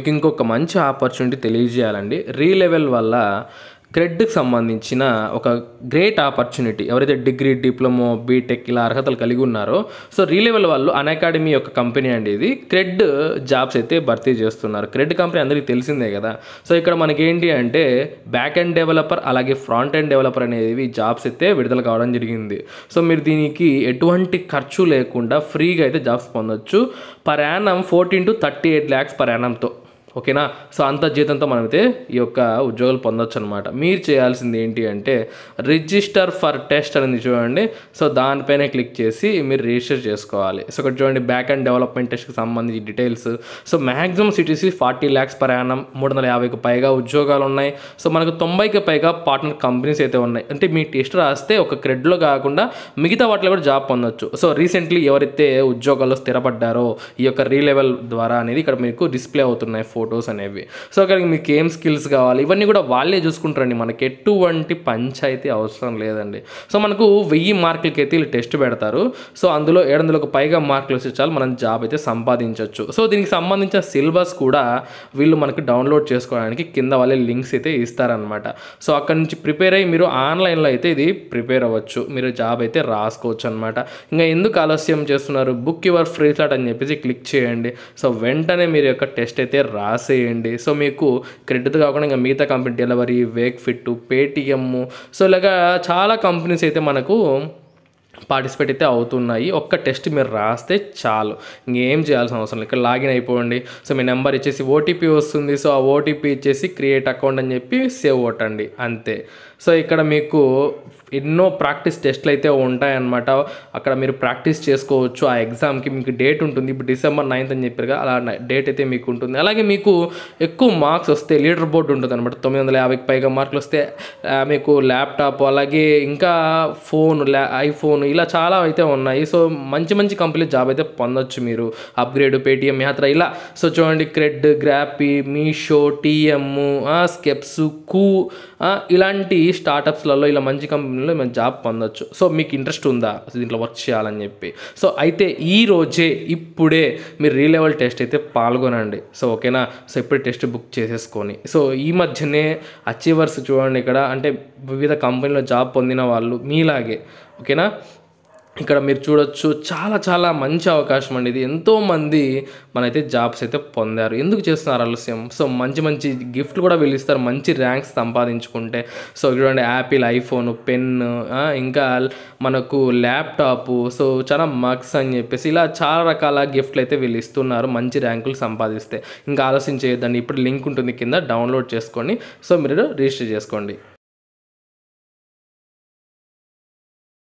మీకు ఇంకొక మంచి ఆపర్చునిటీ తెలియజేయాలండి రీలెవెల్ వల్ల క్రెడ్కి సంబంధించిన ఒక గ్రేట్ ఆపర్చునిటీ ఎవరైతే డిగ్రీ డిప్లొమో బీటెక్ ఇలా అర్హతలు కలిగి ఉన్నారో సో రీలెవెల్ వాళ్ళు అకాడమీ యొక్క కంపెనీ అండి ఇది క్రెడ్ జాబ్స్ అయితే భర్తీ చేస్తున్నారు క్రెడ్ కంపెనీ అందరికీ తెలిసిందే కదా సో ఇక్కడ మనకి ఏంటి అంటే బ్యాక్ ఎండ్ డెవలపర్ అలాగే ఫ్రంట్ ఎండ్ డెవలపర్ అనేవి జాబ్స్ అయితే విడుదల కావడం జరిగింది సో మీరు దీనికి ఎటువంటి ఖర్చు లేకుండా ఫ్రీగా అయితే జాబ్స్ పొందొచ్చు per annum fourteen to thirty eight lakhs per యానంతో ఓకేనా సో అంత జీతంతో మనమైతే ఈ యొక్క ఉద్యోగాలు పొందొచ్చు అనమాట మీరు చేయాల్సింది ఏంటి అంటే రిజిస్టర్ ఫర్ టెస్ట్ అనేది చూడండి సో దానిపైన క్లిక్ చేసి మీరు రిజిస్టర్ చేసుకోవాలి సో ఒకటి చూడండి బ్యాక్ అండ్ డెవలప్మెంట్ టెస్ట్కి సంబంధించి details so maximum CTC forty lakhs ప్రయాణం మూడు వందల యాభైకి పైగా ఉద్యోగాలు ఉన్నాయి సో మనకు తొంభైకి పైగా పార్ట్నర్ కంపెనీస్ అయితే ఉన్నాయి అంటే మీ టెస్ట్ రాస్తే ఒక క్రెడ్లో కాకుండా మిగతా వాటిలో కూడా జాబ్ పొందొచ్చు సో రీసెంట్లీ ఎవరైతే ఉద్యోగాల్లో స్థిరపడ్డారో ఈ యొక్క రీలెవెల్ ద్వారా అనేది ఇక్కడ మీకు డిస్ప్లే అవుతున్నాయి ఫొటోస్ అనేవి సో అక్కడికి మీకు ఏం స్కిల్స్ కావాలి ఇవన్నీ కూడా వాళ్ళే చూసుకుంటారండి మనకి ఎటువంటి పంచాయతీ అవసరం లేదండి సో మనకు వెయ్యి మార్కులకి అయితే వీళ్ళు టెస్ట్ పెడతారు సో అందులో ఏడు పైగా మార్కులు వచ్చి చాలు మనం జాబ్ అయితే సంపాదించవచ్చు సో దీనికి సంబంధించిన సిలబస్ కూడా వీళ్ళు మనకి డౌన్లోడ్ చేసుకోవడానికి కింద వాళ్ళే లింక్స్ అయితే ఇస్తారనమాట సో అక్కడ నుంచి ప్రిపేర్ అయ్యి మీరు ఆన్లైన్లో అయితే ఇది ప్రిపేర్ అవ్వచ్చు మీరు జాబ్ అయితే రాసుకోవచ్చు అనమాట ఇంకా ఎందుకు ఆలస్యం చేస్తున్నారు బుక్ యువర్ ఫ్రీ స్లాట్ అని చెప్పేసి క్లిక్ చేయండి సో వెంటనే మీరు యొక్క టెస్ట్ అయితే రా రాసేయండి సో మీకు క్రెడిట్ కాకుండా ఇంకా మిగతా company delivery Wakefit Paytm so ఇలాగా చాలా కంపెనీస్ అయితే మనకు పార్టిసిపేట్ అయితే అవుతున్నాయి ఒక్క టెస్ట్ మీరు రాస్తే చాలు ఇంకేం చేయాల్సిన అవసరం లేదు ఇక్కడ లాగిన్ అయిపోండి సో మీ నెంబర్ ఇచ్చేసి ఓటీపీ వస్తుంది సో ఆ ఓటీపీ ఇచ్చేసి క్రియేట్ అకౌంట్ అని చెప్పి సేవ్ కొట్టండి అంతే సో ఇక్కడ మీకు ఎన్నో ప్రాక్టీస్ టెస్ట్లు అయితే ఉంటాయన్నమాట అక్కడ మీరు ప్రాక్టీస్ చేసుకోవచ్చు ఆ ఎగ్జామ్కి మీకు డేట్ ఉంటుంది ఇప్పుడు డిసెంబర్ నైన్త్ అని చెప్పారు కదా అలా డేట్ అయితే మీకు ఉంటుంది అలాగే మీకు ఎక్కువ మార్క్స్ వస్తే లీడర్ బోర్డు ఉంటుంది అనమాట తొమ్మిది వందల యాభైకి పైగా మార్కులు వస్తే మీకు ల్యాప్టాప్ అలాగే ఇంకా ఫోన్ ల్యా ఐఫోన్ ఇలా చాలా అయితే ఉన్నాయి సో మంచి మంచి కంపెనీ జాబ్ అయితే పొందొచ్చు మీరు అప్గ్రేడ్ పేటిఎం యాత్ర ఇలా సో చూడండి క్రెడ్ గ్రాపీ మీషో టీఎమ్ స్కెప్స్ కూ ఇలాంటి ఈ స్టార్టప్స్లలో ఇలా మంచి కంపెనీలో మేము జాబ్ పొందొచ్చు సో మీకు ఇంట్రెస్ట్ ఉందా దీంట్లో వర్క్ చేయాలని చెప్పి సో అయితే ఈ రోజే ఇప్పుడే మీరు రీలెవల్ టెస్ట్ అయితే పాల్గొనండి సో ఓకేనా సో ఇప్పుడు టెస్ట్ బుక్ చేసేసుకొని సో ఈ మధ్యనే అచీవర్స్ చూడండి ఇక్కడ అంటే వివిధ కంపెనీలో జాబ్ పొందిన వాళ్ళు మీలాగే ఓకేనా ఇక్కడ మీరు చూడొచ్చు చాలా చాలా మంచి అవకాశం అండి ఇది ఎంతోమంది మనైతే జాబ్స్ అయితే పొందారు ఎందుకు చేస్తున్నారు ఆలస్యం సో మంచి మంచి గిఫ్ట్లు కూడా వెళ్ళిస్తారు మంచి ర్యాంక్స్ సంపాదించుకుంటే సో చూడండి యాపిల్ ఐఫోన్ పెన్ ఇంకా మనకు ల్యాప్టాప్ సో చాలా మగ్స్ అని చెప్పేసి ఇలా చాలా రకాల గిఫ్ట్లు అయితే వీళ్ళు ఇస్తున్నారు మంచి ర్యాంకులు సంపాదిస్తే ఇంకా చేయొద్దండి ఇప్పుడు లింక్ ఉంటుంది కింద డౌన్లోడ్ చేసుకోండి సో మీరు రిజిస్టర్ చేసుకోండి